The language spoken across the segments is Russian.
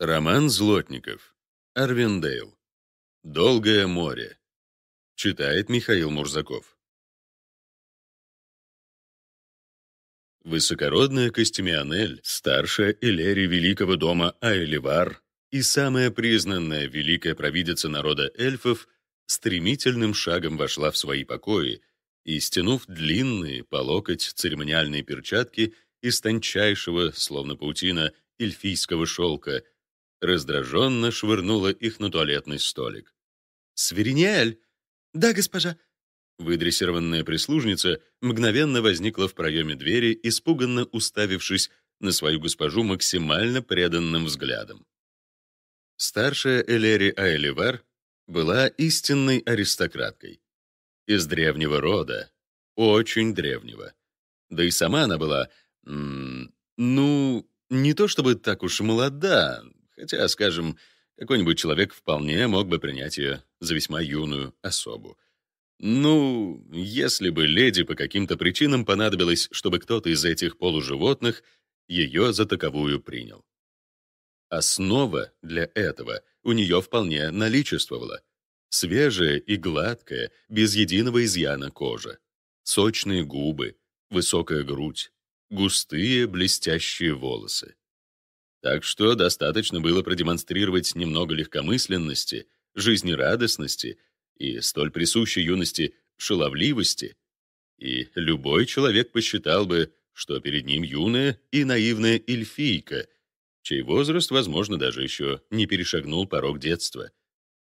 Роман Злотников. Арвендейл Долгое море. Читает Михаил Мурзаков. Высокородная Костемианель, старшая Элери Великого дома Аэливар и самая признанная великая провидица народа эльфов, стремительным шагом вошла в свои покои и, стянув длинные по локоть церемониальные перчатки из тончайшего, словно паутина, эльфийского шелка — раздраженно швырнула их на туалетный столик. «Сверинель!» «Да, госпожа!» Выдрессированная прислужница мгновенно возникла в проеме двери, испуганно уставившись на свою госпожу максимально преданным взглядом. Старшая Элери Айливар была истинной аристократкой. Из древнего рода, очень древнего. Да и сама она была, ну, не то чтобы так уж молода, хотя, скажем, какой-нибудь человек вполне мог бы принять ее за весьма юную особу. Ну, если бы леди по каким-то причинам понадобилось, чтобы кто-то из этих полуживотных ее за таковую принял. Основа для этого у нее вполне наличествовала. Свежая и гладкая, без единого изъяна кожа. Сочные губы, высокая грудь, густые блестящие волосы. Так что достаточно было продемонстрировать немного легкомысленности, жизнерадостности и столь присущей юности шаловливости, и любой человек посчитал бы, что перед ним юная и наивная эльфийка, чей возраст, возможно, даже еще не перешагнул порог детства,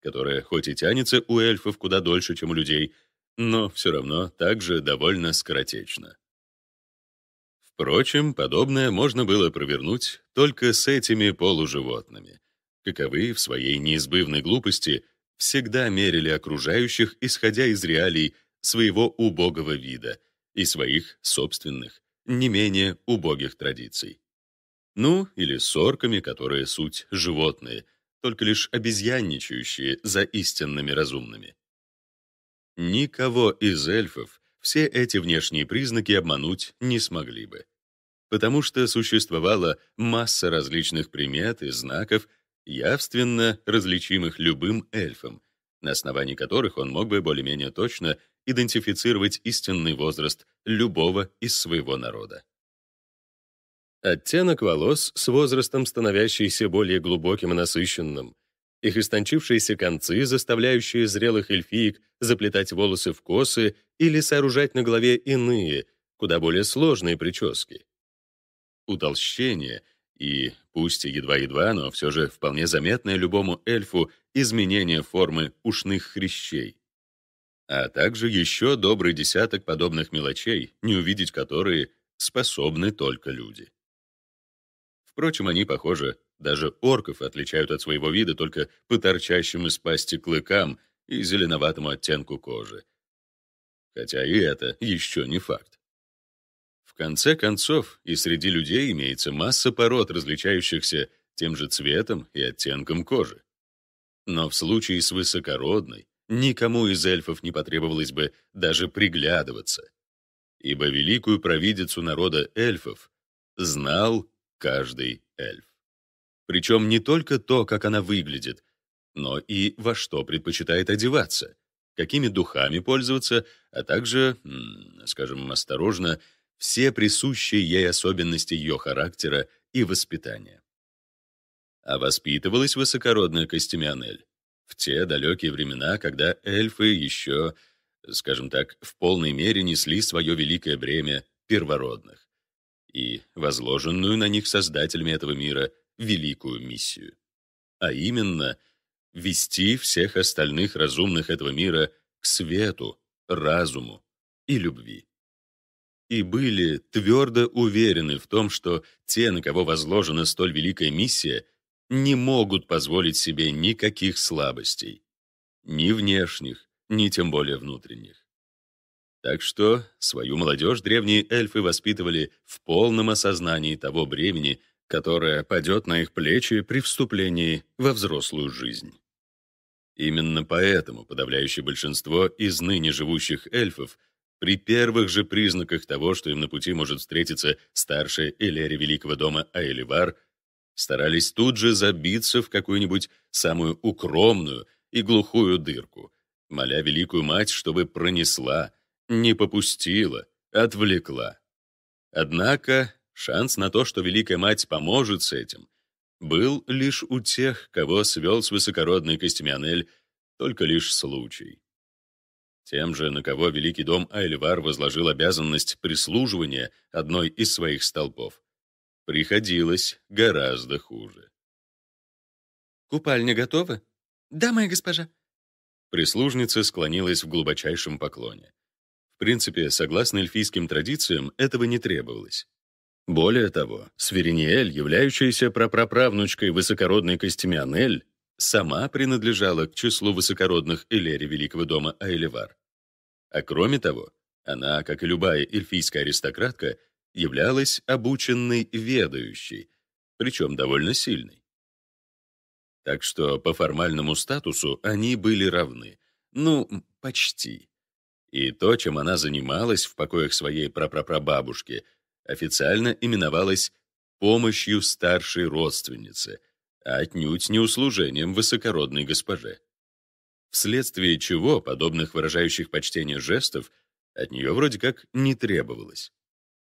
которая хоть и тянется у эльфов куда дольше, чем у людей, но все равно также довольно скоротечно. Впрочем, подобное можно было провернуть только с этими полуживотными, каковы в своей неизбывной глупости всегда мерили окружающих, исходя из реалий своего убогого вида и своих собственных, не менее убогих традиций. Ну, или с орками, которые суть животные, только лишь обезьянничающие за истинными разумными. Никого из эльфов все эти внешние признаки обмануть не смогли бы. Потому что существовала масса различных примет и знаков, явственно различимых любым эльфом, на основании которых он мог бы более-менее точно идентифицировать истинный возраст любого из своего народа. Оттенок волос с возрастом, становящийся более глубоким и насыщенным, их истончившиеся концы, заставляющие зрелых эльфиек заплетать волосы в косы или сооружать на голове иные, куда более сложные прически. Утолщение и, пусть и едва-едва, но все же вполне заметное любому эльфу изменение формы ушных хрящей. А также еще добрый десяток подобных мелочей, не увидеть которые способны только люди. Впрочем, они, похоже, даже орков отличают от своего вида только по торчащим из пасти клыкам и зеленоватому оттенку кожи. Хотя и это еще не факт. В конце концов, и среди людей имеется масса пород, различающихся тем же цветом и оттенком кожи. Но в случае с высокородной никому из эльфов не потребовалось бы даже приглядываться, ибо великую провидицу народа эльфов знал каждый эльф. Причем не только то, как она выглядит, но и во что предпочитает одеваться, какими духами пользоваться, а также, скажем осторожно, все присущие ей особенности ее характера и воспитания. А воспитывалась высокородная Костемионель в те далекие времена, когда эльфы еще, скажем так, в полной мере несли свое великое бремя первородных и возложенную на них создателями этого мира великую миссию. А именно, вести всех остальных разумных этого мира к свету, разуму и любви. И были твердо уверены в том, что те, на кого возложена столь великая миссия, не могут позволить себе никаких слабостей. Ни внешних, ни тем более внутренних. Так что свою молодежь древние эльфы воспитывали в полном осознании того бремени, которое падет на их плечи при вступлении во взрослую жизнь. Именно поэтому подавляющее большинство из ныне живущих эльфов при первых же признаках того, что им на пути может встретиться старшая Элери Великого дома Аэливар, старались тут же забиться в какую-нибудь самую укромную и глухую дырку, моля Великую Мать, чтобы пронесла — не попустила, отвлекла. Однако шанс на то, что Великая Мать поможет с этим, был лишь у тех, кого свел с высокородной Костемианель только лишь случай. Тем же, на кого Великий дом Айльвар возложил обязанность прислуживания одной из своих столпов, приходилось гораздо хуже. «Купальня готова?» «Да, моя госпожа». Прислужница склонилась в глубочайшем поклоне. В принципе, согласно эльфийским традициям, этого не требовалось. Более того, Свериниэль, являющаяся прапраправнучкой высокородной Костемианель, сама принадлежала к числу высокородных Элери Великого дома Айлевар. А кроме того, она, как и любая эльфийская аристократка, являлась обученной ведающей, причем довольно сильной. Так что по формальному статусу они были равны. Ну, почти и то, чем она занималась в покоях своей прапрапрабабушки, официально именовалось «помощью старшей родственницы», а отнюдь не услужением высокородной госпоже. Вследствие чего подобных выражающих почтение жестов от нее вроде как не требовалось.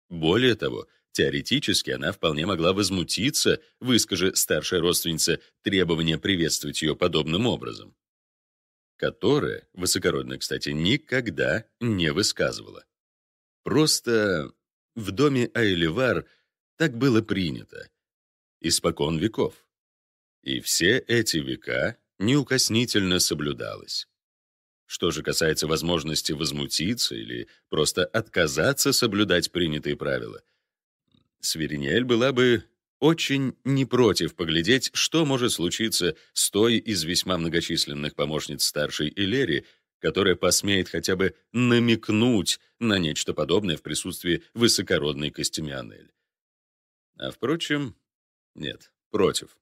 Более того, теоретически она вполне могла возмутиться, выскажи старшая родственница требование приветствовать ее подобным образом которое высокородная, кстати, никогда не высказывала. Просто в доме Айливар так было принято. Испокон веков. И все эти века неукоснительно соблюдалось. Что же касается возможности возмутиться или просто отказаться соблюдать принятые правила, Сверинель была бы очень не против поглядеть, что может случиться с той из весьма многочисленных помощниц старшей Элери, которая посмеет хотя бы намекнуть на нечто подобное в присутствии высокородной Костемианель. А впрочем, нет, против.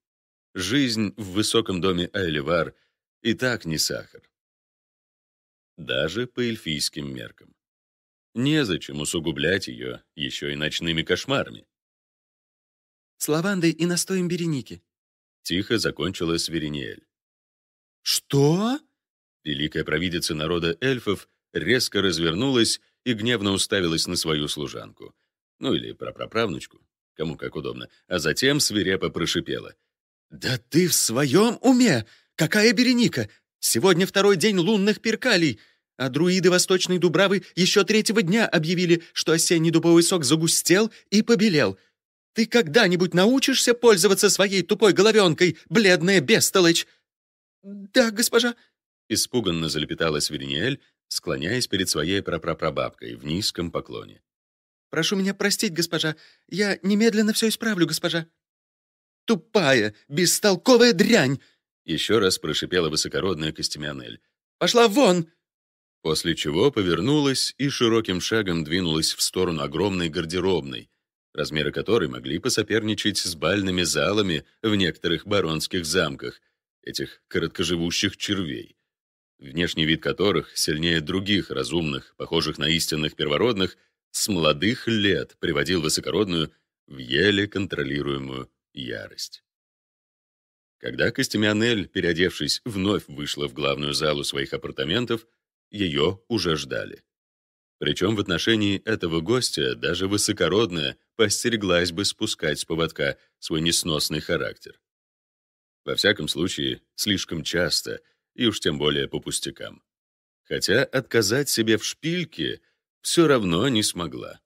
Жизнь в высоком доме Айлевар и так не сахар. Даже по эльфийским меркам. Незачем усугублять ее еще и ночными кошмарами. С лавандой и настоем береники». Тихо закончила Свериниэль. «Что?» Великая провидица народа эльфов резко развернулась и гневно уставилась на свою служанку. Ну или прапраправнучку, кому как удобно. А затем свирепо прошипела. «Да ты в своем уме! Какая Береника! Сегодня второй день лунных перкалей!» А друиды Восточной Дубравы еще третьего дня объявили, что осенний дубовый сок загустел и побелел — ты когда-нибудь научишься пользоваться своей тупой головенкой, бледная бестолочь?» «Да, госпожа», — испуганно залепетала Свириниэль, склоняясь перед своей прапрапрабабкой в низком поклоне. «Прошу меня простить, госпожа. Я немедленно все исправлю, госпожа». «Тупая, бестолковая дрянь!» — еще раз прошипела высокородная Костемионель. «Пошла вон!» После чего повернулась и широким шагом двинулась в сторону огромной гардеробной, размеры которой могли посоперничать с бальными залами в некоторых баронских замках, этих короткоживущих червей, внешний вид которых сильнее других разумных, похожих на истинных первородных, с молодых лет приводил высокородную в еле контролируемую ярость. Когда Костемионель, переодевшись, вновь вышла в главную залу своих апартаментов, ее уже ждали. Причем в отношении этого гостя даже высокородная постереглась бы спускать с поводка свой несносный характер. Во всяком случае, слишком часто, и уж тем более по пустякам. Хотя отказать себе в шпильке все равно не смогла.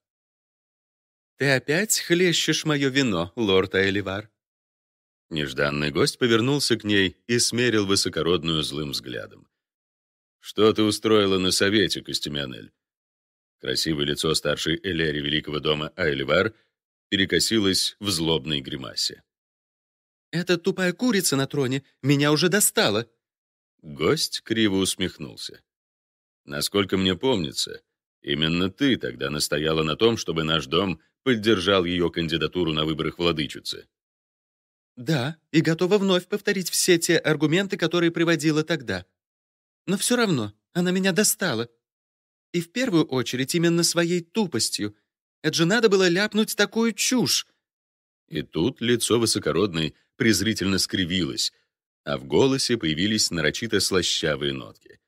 «Ты опять хлещешь мое вино, лорд Эливар?» Нежданный гость повернулся к ней и смерил высокородную злым взглядом. «Что ты устроила на совете, Костемянель? Красивое лицо старшей Элери Великого дома Айливар перекосилось в злобной гримасе. «Эта тупая курица на троне меня уже достала!» Гость криво усмехнулся. «Насколько мне помнится, именно ты тогда настояла на том, чтобы наш дом поддержал ее кандидатуру на выборах владычицы». «Да, и готова вновь повторить все те аргументы, которые приводила тогда. Но все равно она меня достала», и в первую очередь именно своей тупостью. Это же надо было ляпнуть такую чушь. И тут лицо высокородной презрительно скривилось, а в голосе появились нарочито слащавые нотки.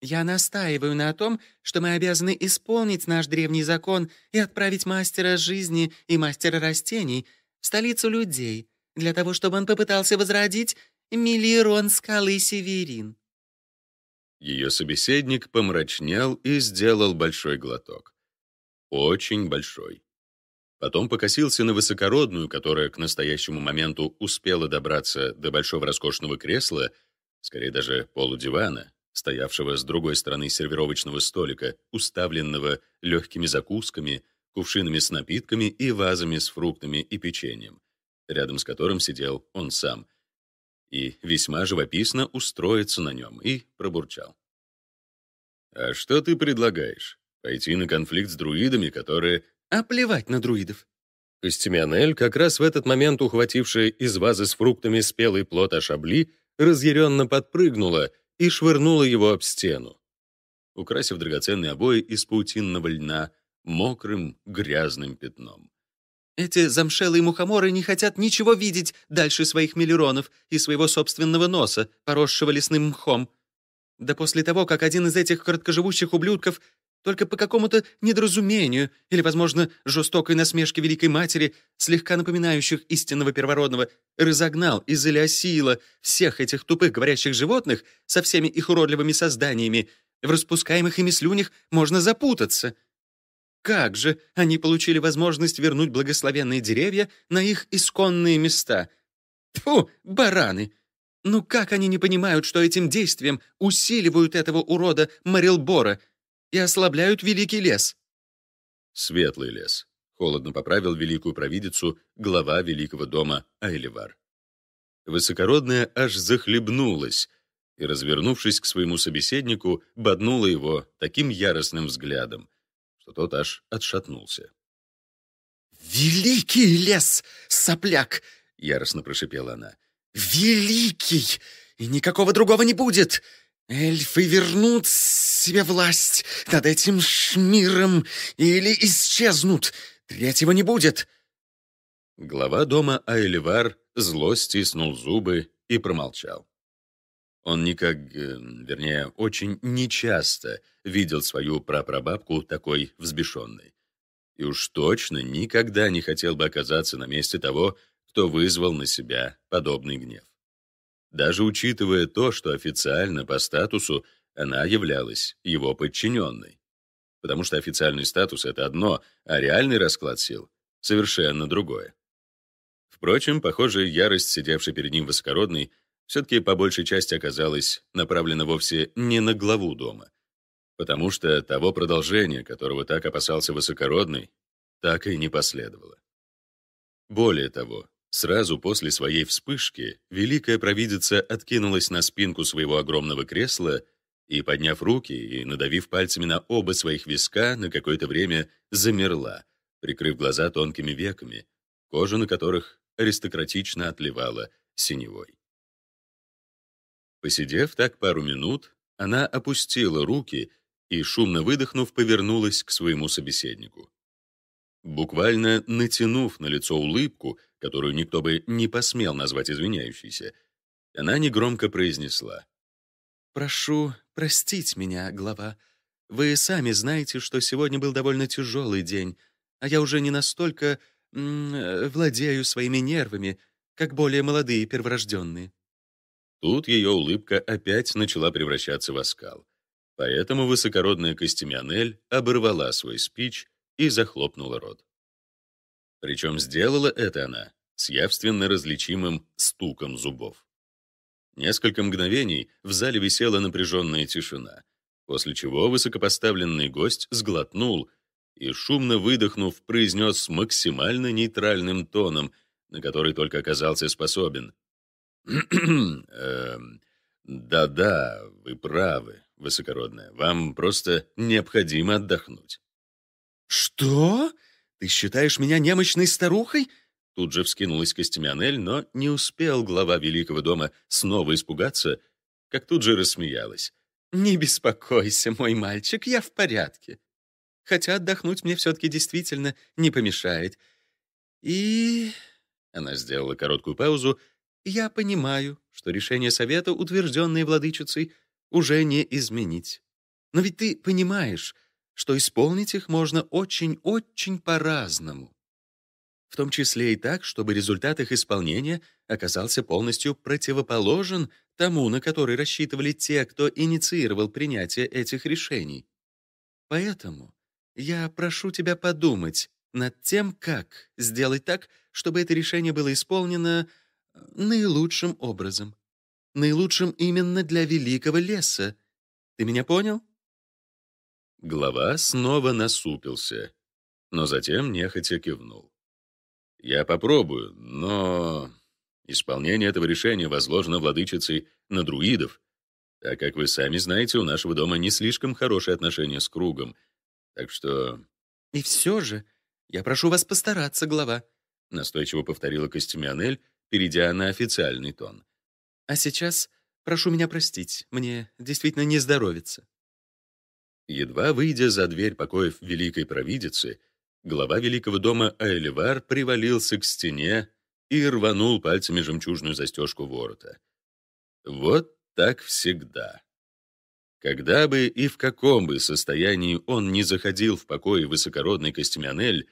«Я настаиваю на том, что мы обязаны исполнить наш древний закон и отправить мастера жизни и мастера растений в столицу людей, для того чтобы он попытался возродить Миллирон скалы Северин». Ее собеседник помрачнел и сделал большой глоток. Очень большой. Потом покосился на высокородную, которая к настоящему моменту успела добраться до большого роскошного кресла, скорее даже полудивана, стоявшего с другой стороны сервировочного столика, уставленного легкими закусками, кувшинами с напитками и вазами с фруктами и печеньем, рядом с которым сидел он сам, и весьма живописно устроиться на нем, и пробурчал. «А что ты предлагаешь? Пойти на конфликт с друидами, которые...» оплевать «А на друидов!» Костемианель, как раз в этот момент ухватившая из вазы с фруктами спелый плод ашабли, разъяренно подпрыгнула и швырнула его об стену, украсив драгоценные обои из паутинного льна мокрым грязным пятном. Эти замшелые мухоморы не хотят ничего видеть дальше своих миллиронов и своего собственного носа, поросшего лесным мхом. Да после того, как один из этих короткоживущих ублюдков только по какому-то недоразумению или, возможно, жестокой насмешке Великой Матери, слегка напоминающих истинного первородного, разогнал из Элиосиила всех этих тупых говорящих животных со всеми их уродливыми созданиями, в распускаемых ими слюнях можно запутаться — как же они получили возможность вернуть благословенные деревья на их исконные места? Тьфу, бараны! Ну как они не понимают, что этим действием усиливают этого урода Марилбора и ослабляют великий лес? Светлый лес. Холодно поправил великую провидицу глава великого дома Айлевар. Высокородная аж захлебнулась и, развернувшись к своему собеседнику, боднула его таким яростным взглядом, что тот аж отшатнулся. «Великий лес, сопляк!» — яростно прошипела она. «Великий! И никакого другого не будет! Эльфы вернут себе власть над этим шмиром или исчезнут! Третьего не будет!» Глава дома Айлевар зло стиснул зубы и промолчал. Он никак, эм, вернее, очень нечасто видел свою прапрабабку такой взбешенной. И уж точно никогда не хотел бы оказаться на месте того, кто вызвал на себя подобный гнев. Даже учитывая то, что официально по статусу она являлась его подчиненной. Потому что официальный статус — это одно, а реальный расклад сил — совершенно другое. Впрочем, похоже, ярость, сидевший перед ним высокородный — все-таки по большей части оказалось направлено вовсе не на главу дома, потому что того продолжения, которого так опасался высокородный, так и не последовало. Более того, сразу после своей вспышки великая провидица откинулась на спинку своего огромного кресла и, подняв руки и надавив пальцами на оба своих виска, на какое-то время замерла, прикрыв глаза тонкими веками, кожа на которых аристократично отливала синевой. Посидев так пару минут, она опустила руки и, шумно выдохнув, повернулась к своему собеседнику. Буквально натянув на лицо улыбку, которую никто бы не посмел назвать извиняющейся, она негромко произнесла. «Прошу простить меня, глава. Вы сами знаете, что сегодня был довольно тяжелый день, а я уже не настолько э, владею своими нервами, как более молодые перворожденные». Тут ее улыбка опять начала превращаться в оскал. Поэтому высокородная Костемионель оборвала свой спич и захлопнула рот. Причем сделала это она с явственно различимым стуком зубов. Несколько мгновений в зале висела напряженная тишина, после чего высокопоставленный гость сглотнул и, шумно выдохнув, произнес с максимально нейтральным тоном, на который только оказался способен. Эм, да-да, вы правы, высокородная. Вам просто необходимо отдохнуть. Что? Ты считаешь меня немощной старухой? Тут же вскинулась Костемянель, но не успел глава Великого дома снова испугаться, как тут же рассмеялась. «Не беспокойся, мой мальчик, я в порядке. Хотя отдохнуть мне все-таки действительно не помешает. И...» Она сделала короткую паузу, я понимаю, что решение совета, утвержденное владычицей, уже не изменить. Но ведь ты понимаешь, что исполнить их можно очень-очень по-разному. В том числе и так, чтобы результат их исполнения оказался полностью противоположен тому, на который рассчитывали те, кто инициировал принятие этих решений. Поэтому я прошу тебя подумать над тем, как сделать так, чтобы это решение было исполнено наилучшим образом. Наилучшим именно для великого леса. Ты меня понял?» Глава снова насупился, но затем нехотя кивнул. «Я попробую, но...» Исполнение этого решения возложено владычицей на друидов, так как вы сами знаете, у нашего дома не слишком хорошие отношения с кругом. Так что... «И все же, я прошу вас постараться, глава», — настойчиво повторила Костемионель, перейдя на официальный тон. «А сейчас прошу меня простить, мне действительно не здоровится». Едва выйдя за дверь покоев Великой Провидицы, глава Великого дома Аэливар привалился к стене и рванул пальцами жемчужную застежку ворота. Вот так всегда. Когда бы и в каком бы состоянии он не заходил в покое высокородный Костемянель,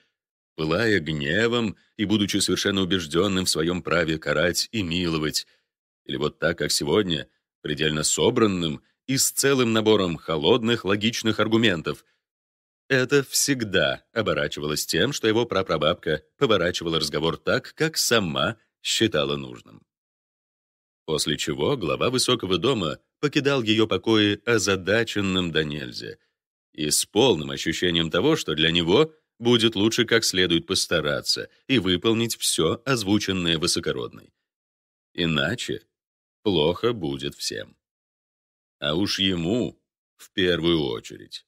пылая гневом и будучи совершенно убежденным в своем праве карать и миловать, или вот так, как сегодня, предельно собранным и с целым набором холодных логичных аргументов. Это всегда оборачивалось тем, что его прапрабабка поворачивала разговор так, как сама считала нужным. После чего глава высокого дома покидал ее покои озадаченным до нельзя и с полным ощущением того, что для него — будет лучше как следует постараться и выполнить все озвученное высокородной. Иначе плохо будет всем. А уж ему в первую очередь.